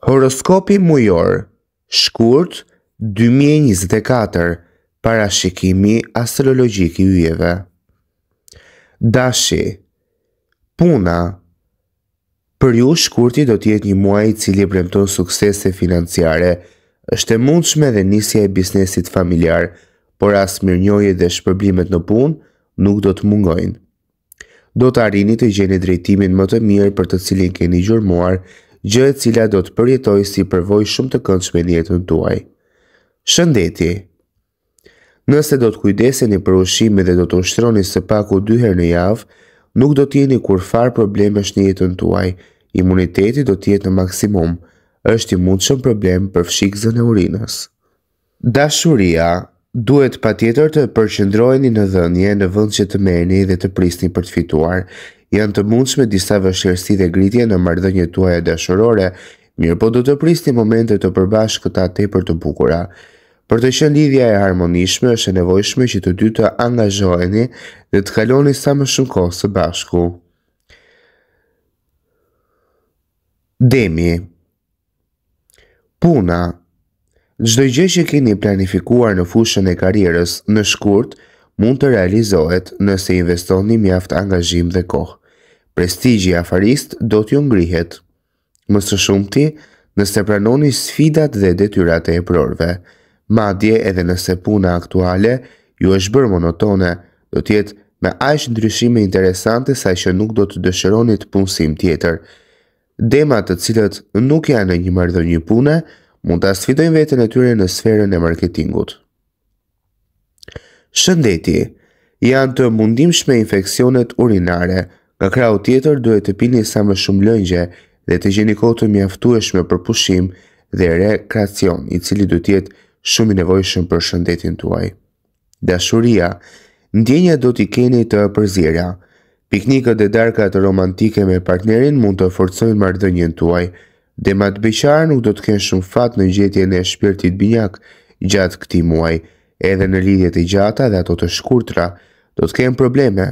Horoskopi mujor, shkurt 2024, parashikimi astrologjik i yjeve. Dashi, puna. Për ju shkurti do të jetë një muaj i cili premton suksese financiare. Është e mundshme dhe nisja e biznesit familjar, por as mirënjohje dhe shpërblimet në punë nuk do të mungojnë. Do të arrini të gjeni drejtimin më të mirë për të cilin keni gjurmuar gjë e cila do të përjetoj si përvoj shumë të këndshme një jetën tuaj. Shëndetje Nëse do të kujdeseni për ushimi dhe do të ushtroni së paku dyher në javë, nuk do t'jeni kur farë problemesh një jetën tuaj, imuniteti do t'jetë në maksimum, është i mundshëm problem për fshikëzën e urinës. Dashuria Duhet pa tjetër të përshëndrojni në dhënje në vënd që të meni dhe të prisni për të fituar, janë të mundshme disa vështirësi dhe gritje në tuaj e dashurore, njërë po do të prisni momente të përbashkë këta tepër të bukura. Për të qenë lidhja e harmonishme është e nevojshme që të dy të angazhojni dhe të kaloni sa më shumë kohë së bashku. Demi Puna Gjdo gjë që keni planifikuar në fushën e karierës në shkurt mund të realizohet nëse investoni mjaft angazhim dhe kohë. Prestigji afarist do t'ju ngrihet. Më së shumti, nëse pranoni sfidat dhe detyrat e eprorëve, madje edhe nëse puna aktuale ju është bërë monotone, do të jetë me aq ndryshime interesante sa që nuk do të dëshironi të punësim tjetër. Dema të cilët nuk janë në një marrëdhënie pune, mund ta sfidojnë veten e tyre në sferën e marketingut. Shëndeti, janë të mundimshme infeksionet urinare. Nga krau tjetër duhet të pini sa më shumë lëngje dhe të gjeni kohë të mjaftueshme për pushim dhe rekreacion, i cili duhet të jetë shumë i nevojshëm për shëndetin tuaj. Dashuria, ndjenja do t'i keni të përzierja. Piknikët dhe darkat romantike me partnerin mund të forcojnë marrëdhënien tuaj. Dhe ma të nuk do të kënë shumë fat në gjetjen në shpirtit binyak gjatë këti muaj, edhe në lidjet e gjata dhe ato të shkurtra, do të kenë probleme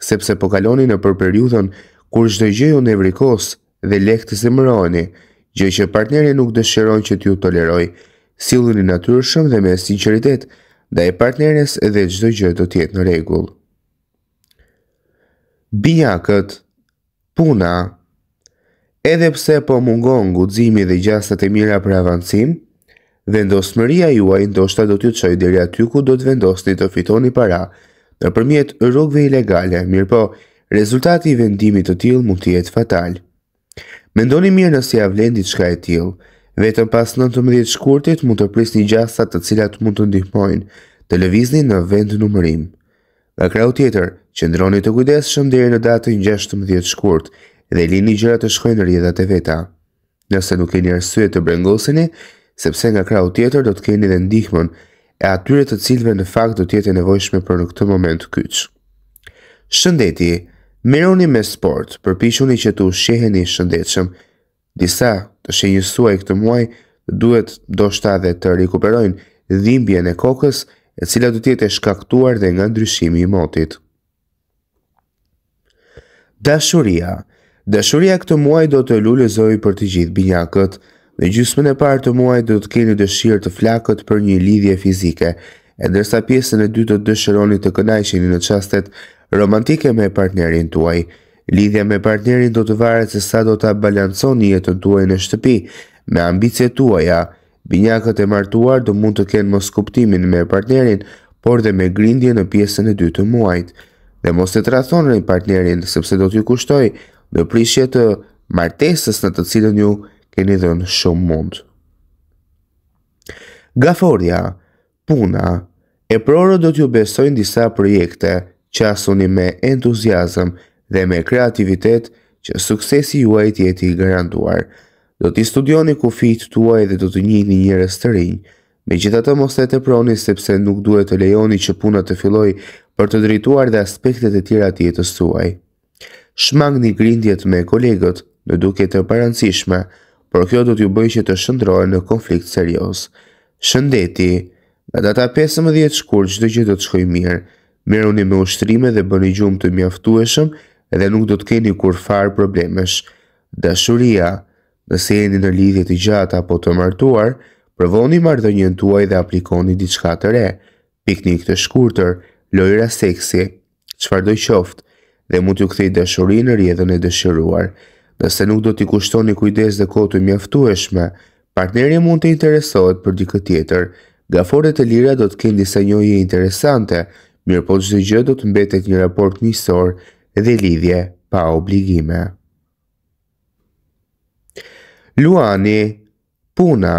sepse po kaloni në për periudhën kur çdo gjë ju nevrikos dhe lehtë e gjë që partneri nuk dëshiron që t'ju toleroj, silluni natyrshëm dhe me sinqeritet ndaj partneres edhe çdo gjë do të jetë në rregull. Bijakët puna Edhe pse po mungon guximi dhe gjastat e mira për avancim, vendosmëria juaj ndoshta do t'ju çojë deri aty ku do të vendosni të fitoni para, në përmjet rrugve ilegale, mirë po, rezultati i vendimit të tilë mund të jetë fatal. Mendoni mirë nësi ja vlendit shka e tilë, vetëm pas 19 shkurtit mund të pris një gjastat të cilat mund të ndihmojnë, të lëvizni në vend numërim. Nga krau tjetër, qëndroni të kujdes shumë dhe në datën 16 shkurt dhe lini gjëra të shkojnë rjedat e veta. Nëse nuk keni arsye të brengoseni, sepse nga krau tjetër do të keni dhe ndihmën, e atyre të cilve në fakt do tjetë e nevojshme për në këtë moment kyqë. Shëndeti, mironi me sport, përpishoni që të usheheni shëndetshëm, disa të shenjësuaj këtë muaj duhet do shta dhe të rikuperojnë dhimbje në kokës e cila do tjetë e shkaktuar dhe nga ndryshimi i motit. Dashuria Dashuria këtë muaj do të lullëzoj për të gjithë binjakët, Në gjysmën e parë të muajit do të keni dëshirë të flakët për një lidhje fizike, e ndërsa pjesën e dytë do të dëshironi të kënaqeni në çastet romantike me partnerin tuaj. Lidhja me partnerin do të varet se sa do ta balanconi jetën tuaj në shtëpi me ambicet tuaja. Binjakët e martuar do mund të kenë mos kuptimin me partnerin, por dhe me grindje në pjesën e dytë të muajit. Dhe mos e trathoni partnerin sepse do t'ju kushtojë prishje të martesës në të cilën ju keni dhënë shumë mund. Gaforja, puna, e prorë do t'ju besojnë disa projekte që asuni me entuziasm dhe me kreativitet që suksesi juaj tjeti i garantuar. Do t'i studioni ku fitë tuaj dhe do t'u një njërës të rinjë, me gjitha të mos të të proni sepse nuk duhet të lejoni që puna të filloj për të drituar dhe aspektet e tjera tjetës tuaj. Shmang një grindjet me kolegët në duke të parancishme, por kjo do t'ju bëjë që të shëndrojë në konflikt serios. Shëndeti, me data 15 shkur që të gjithë do të shkoj mirë, mirë unë i me ushtrime dhe bëni gjumë të mjaftueshëm edhe nuk do t'keni kur farë problemesh. Dashuria, nëse e një në lidhje të gjatë apo të martuar, përvoni martë një në tuaj dhe aplikoni diçka të re, piknik të shkurtër, lojra seksi, qfar do qoftë dhe mund t'ju këthej dashuri në rjedhën e dëshiruarë nëse nuk do t'i kushtoni kujdes dhe kohë të mjaftueshme, partneri mund të interesohet për dikë tjetër. Gaforet e lira do të kenë disa njohje interesante, mirë po çdo gjë do të mbetet një raport miqësor dhe lidhje pa obligime. Luani, puna,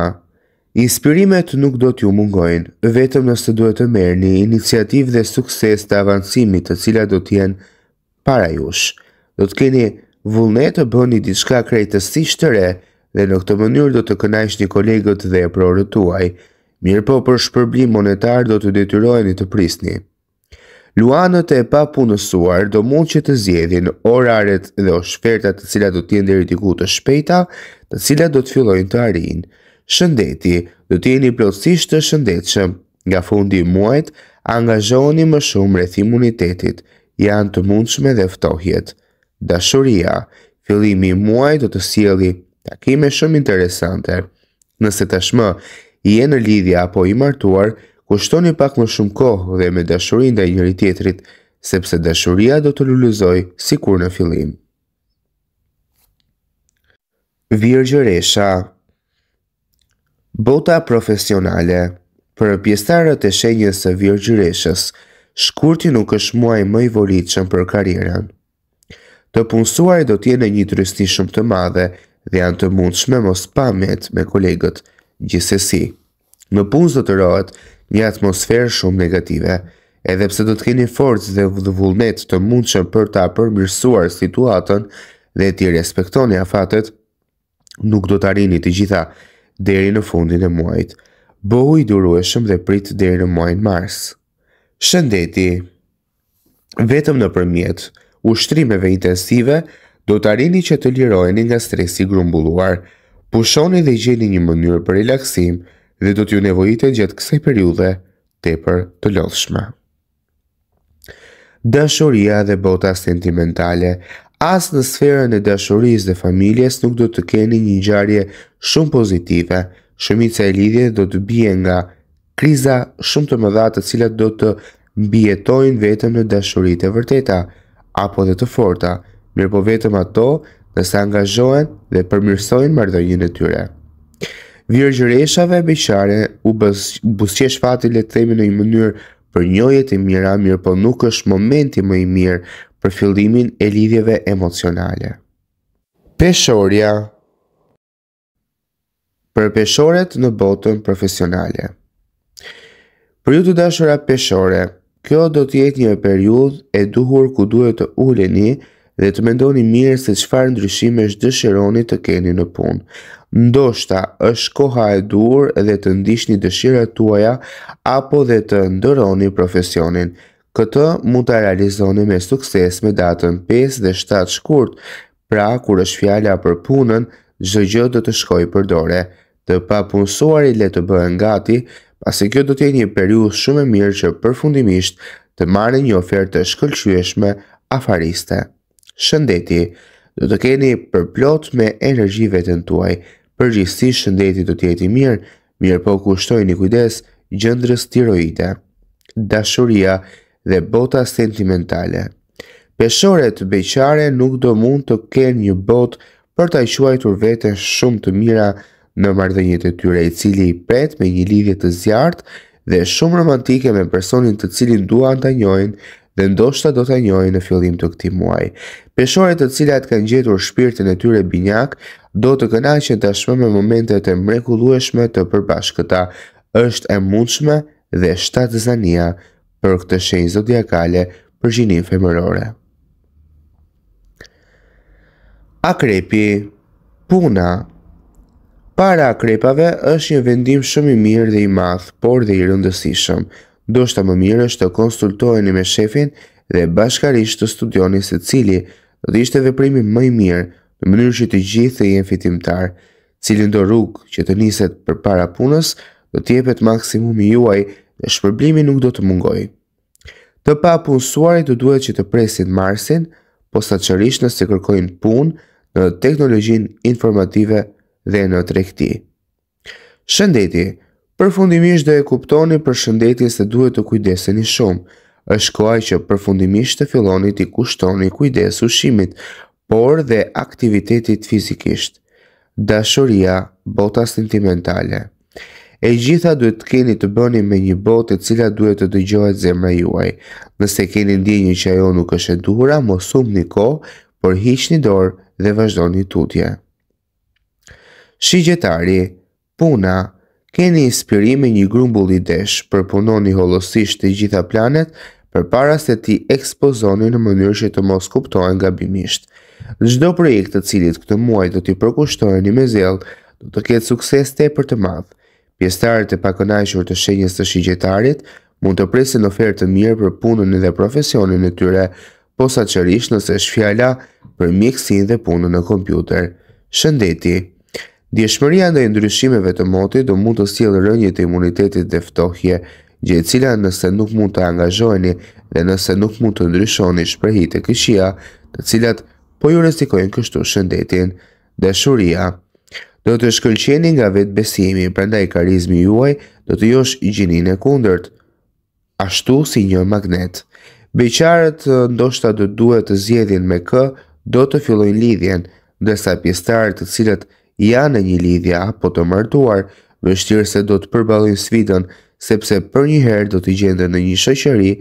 inspirimet nuk do t'ju mungojnë, vetëm nëse duhet të merrni iniciativë dhe sukses të avancimit të cilat do t'jenë para jush. Do të keni vullnet të bëni diçka krejtësisht të re dhe në këtë mënyrë do të kënaqësh një kolegët dhe prorët tuaj. Mirë po për shpërblim monetar do të detyroheni të prisni. Luanët e papunësuar do mund që të zjedhin oraret dhe o shpertat të cilat do t'jende deri diku të shpejta, të cilat do t'fillojnë të arin. Shëndeti, do t'jeni plotësisht të shëndetshëm. Nga fundi i muajt, angazhoni më shumë rreth imunitetit. Janë të mundshme dhe ftohjet dashuria, fillimi i muajit do të sjelli takime shumë interesante. Nëse tashmë i jeni në lidhje apo i martuar, kushtoni pak më shumë kohë dhe me dashuri ndaj njëri tjetrit, sepse dashuria do të lulëzojë sikur në fillim. Virgjëresha Bota profesionale Për pjestarët e shenjës e virgjëreshës, shkurti nuk është muaj më i volitë për karirën të punësuaj do tjene një trysti shumë të madhe dhe janë të mundshme mos pamet me kolegët gjithsesi. Në punës do të rohet një atmosferë shumë negative, edhe pse do të keni forcë dhe vullnet të mundshëm për ta përmirësuar situatën dhe ti respektoni afatet, nuk do të t'i të gjitha deri në fundin e muajt. Bohu i durueshëm dhe prit deri në muajnë mars. Shëndeti Vetëm në përmjetë, ushtrimeve intensive, do të arini që të liroheni nga stresi grumbulluar. Pushoni dhe gjeni një mënyrë për relaksim dhe do t'ju nevojite gjatë kësaj periudhe tepër të lodhshme. Dashuria dhe bota sentimentale As në sferën e dashurisë dhe familjes nuk do të keni një ngjarje shumë pozitive. Shumica e lidhjeve do të bie nga kriza shumë të mëdha, të cilat do të mbijetojnë vetëm në dashuritë e vërteta apo dhe të forta, mirë po vetëm ato nëse angazhohen dhe përmirësojnë mardhënjën e tyre. Vjërë gjëreshave e beqare u busqesh fati le temi në i mënyrë për njojët e mira, mirë po nuk është momenti më i mirë për fillimin e lidhjeve emocionale. Peshorja Për peshoret në botën profesionale Për ju të dashura peshore, Kjo do të jetë një periudhë e duhur ku duhet të uleni dhe të mendoni mirë se çfarë ndryshime dëshironi të keni në punë. Ndoshta është koha e duhur edhe të ndiqni dëshirat tuaja apo dhe të ndëroni profesionin. Këtë mund ta realizoni me sukses me datën 5 dhe 7 shkurt, pra kur është fjala për punën, çdo gjë do të shkojë për dore. Të papunësuari le të bëhen gati pasi kjo do të një periudhë shumë e mirë që përfundimisht të marrë një ofertë të shkëlqyeshme afariste. Shëndeti do të keni përplot me energji veten tuaj. Përgjithsi shëndeti do të jetë i mirë, mirë po kushtoj një kujdes gjëndrës tiroide. Dashuria dhe bota sentimentale. Peshoret beqare nuk do mund të kenë një botë për ta quajtur veten shumë të mira, në marrëdhëniet e tyre i cili i pret me një lidhje të zjartë dhe shumë romantike me personin të cilin duan të njojnë dhe ndoshta do të njojnë në fjodhim të këti muaj. Peshore të cilat kanë gjetur shpirtin e tyre binyak do të kënaqen të ashme me momentet e mrekulueshme të përbashkëta është e mundshme dhe shtatë zania për këtë shenjë zodiakale për gjinin femërore. Akrepi, puna Para akrepave është një vendim shumë i mirë dhe i madhë, por dhe i rëndësishëm. Do shta më mirë është të konsultojnë me shefin dhe bashkarisht të studioni se cili dhe ishte dhe primi më i mirë në mënyrë që të gjithë dhe jenë fitimtar, cilin do rrugë që të niset për para punës dhe tjepet maksimumi juaj dhe shpërblimi nuk do të mungoj. Të pa punësuarit të duhet që të presin marsin, po sa qërish nëse kërkojnë punë në teknologjin informative dhe në tregti. Shëndeti Përfundimisht do e kuptoni për shëndetin se duhet të kujdeseni shumë. Është koha që përfundimisht të filloni të kushtoni kujdes ushqimit, por dhe aktivitetit fizikisht. Dashuria, bota sentimentale. E gjitha duhet të keni të bëni me një botë e cila duhet të dëgjohet zemra juaj. Nëse keni ndjenjë që ajo nuk është e duhura, mos sum një ko, por hiqni dorë dhe vazhdo një tutje. Shigjetari, puna, keni inspirimi një grumbulli desh për punoni holosisht të gjitha planet për para se ti ekspozoni në mënyrë që të mos kuptohen nga bimisht. Në gjdo projekt të cilit këtë muaj do t'i përkushtojnë një me zel, do të ketë sukses e për të madhë. Pjestarët e pakonajshur të shenjës të shigjetarit mund të presin ofertë të mirë për punën dhe profesionin e tyre, posa qërish nëse shfjala për mjekësin dhe punën në kompjuter. Shëndeti! Djeshmëria ndaj ndryshimeve të motit do mund të sjellë rënje të imunitetit dhe ftohje, gjë e cila nëse nuk mund të angazhoheni dhe nëse nuk mund të ndryshoni shprehjet e këqija, të cilat po ju rrezikojnë kështu shëndetin. Dashuria do të shkëlqeni nga vetë besimi, prandaj karizmi juaj do të josh i gjinin e kundërt, ashtu si një magnet. Beqarët ndoshta do duhet të zjedhin me kë do të fillojnë lidhjen, ndërsa pjesëtarët të cilët janë në një lidhje apo të martuar, vështirë se do të përballojnë sfidën sepse për një herë do të gjenden në një shoqëri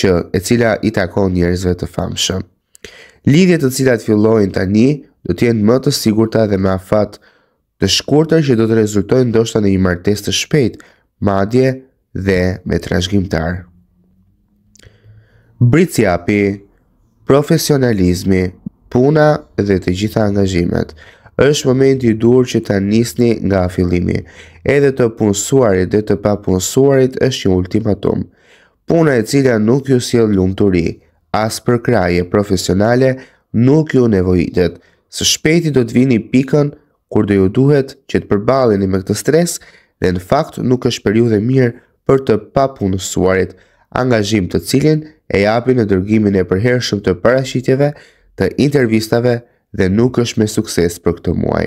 që e cila i takon njerëzve të famshëm. Lidhjet të cilat fillojnë tani do të jenë më të sigurta dhe më afat të shkurta që do të rezultojnë ndoshta në një martesë të shpejtë, madje dhe me trashëgimtar. Brici api, profesionalizmi, puna dhe të gjitha angazhimet është momenti i dur që ta nisni nga fillimi. Edhe të punësuarit dhe të papunësuarit është një ultimatum. Puna e cila nuk ju si lumë të ri, as për kraje profesionale nuk ju nevojitet. Së shpeti do të vini pikën kur do ju duhet që të përbalin me këtë stres dhe në fakt nuk është periude mirë për të papunësuarit angazhim të cilin e japin në dërgimin e përhershëm të parashitjeve, të intervistave, dhe nuk është me sukses për këtë muaj.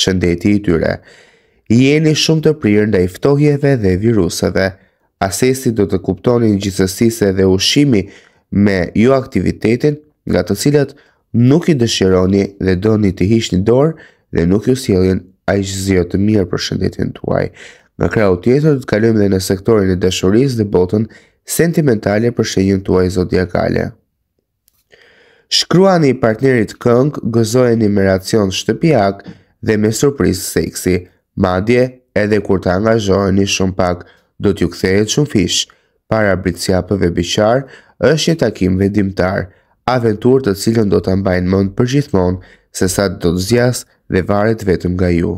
Shëndeti i tyre, jeni shumë të prirë nda iftohjeve dhe viruseve. Asesi do të kuptoni një gjithësise dhe ushimi me ju aktivitetin nga të cilat nuk i dëshironi dhe do një të hish një dorë dhe nuk ju sielin a i gjithësio të mirë për shëndetin tuaj. Në krau tjetër të kalujme dhe në sektorin e dëshuris dhe botën sentimentale për shenjën tuaj zodiakale. Shkruani partnerit këngë, gëzojeni me racion shtëpiak dhe me surprizë seksi. Madje, edhe kur të një shumë pak, do t'ju kthehet shumë fish. Para britësia pëve është një takim vendimtar, aventur të cilën do të mbajnë mund për gjithmonë, se sa do të zjas dhe varet vetëm nga ju.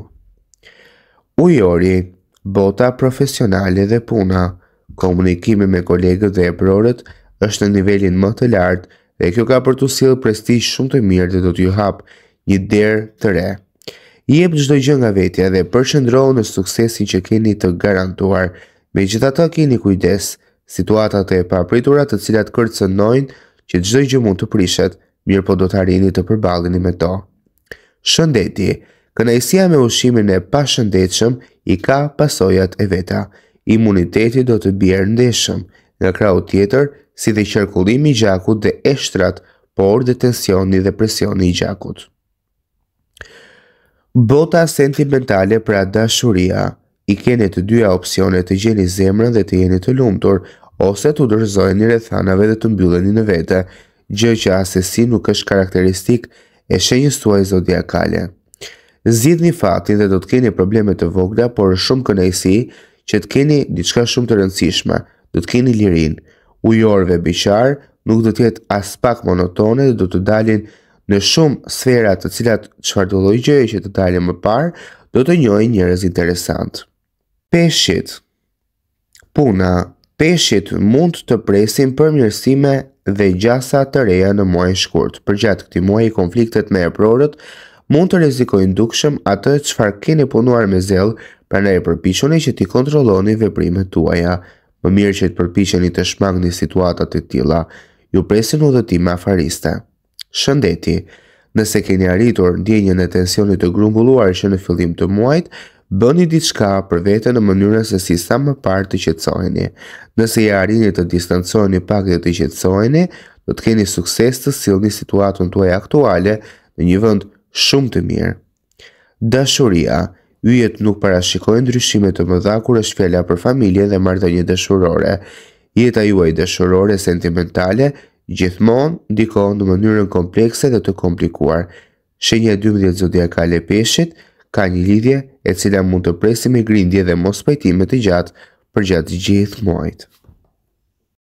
Ujori, bota profesionale dhe puna, komunikimi me kolegët dhe e është në nivelin më të lartë dhe kjo ka për të silë prestij shumë të mirë dhe do t'ju hap një derë të re. I e për gjë nga vetja dhe përqendrohu në suksesin që keni të garantuar, me gjitha të keni kujdes, situatat e papriturat të cilat kërcënojnë që çdo gjë mund të prishet, mirë po do t'arini të përbalini me to. Shëndeti, kënajësia me ushimin e pashëndetshëm i ka pasojat e veta, imuniteti do të bjerë ndeshëm, nga krau tjetër, si dhe qërkullimi i gjakut dhe eshtrat, por dhe tensioni dhe presioni i gjakut. Bota sentimentale pra dashuria, i kene të dyja opcione të gjeni zemrën dhe të jeni të lumëtur, ose të dërzojnë një rethanave dhe të mbyllën në vete, gjë që asesi si nuk është karakteristik e shenjës tuaj zodiakale. Zidh një fatin dhe do të keni probleme të vogla, por shumë kënajsi që të keni një shumë të rëndësishme, do të keni lirinë, Ujorve biqarë nuk do tjetë as pak monotone dhe do të dalin në shumë sferat të cilat qfar të lojgjëje që të dalin më parë, do të njoj njërez interesant. Peshqit Puna Peshqit mund të presin për mjërsime dhe gjasa të reja në muaj shkurt. Për gjatë këti muaj i konfliktet me e prorët, mund të rezikojnë dukshëm atë të keni punuar me zelë, pra në e përpishoni që ti kontroloni veprime tuaja më mirë që të përpishëni të shmang një situatat të tila, ju presin u dhëtime afariste. Shëndeti, nëse keni arritur ndjenjën e tensionit të grumbulluar që në fillim të muajt, bëni diçka për vete në mënyrën se si sa më parë të qetsojni. Nëse i arrini të distancojni pak dhe të qetsojni, do të keni sukses të sillni situatën tuaj aktuale në një vend shumë të mirë. Dashuria, Yjet nuk parashikojnë ndryshime të mëdha kur është fjala për familje dhe marrëdhënie dashurore. Jeta juaj dashurore sentimentale gjithmonë ndikon në mënyrën komplekse dhe të komplikuar. Shenja 12 zodiakale peshit ka një lidhje e cila mund të presim me grindje dhe mos pajtime të gjatë përgjatë gjithë muajit.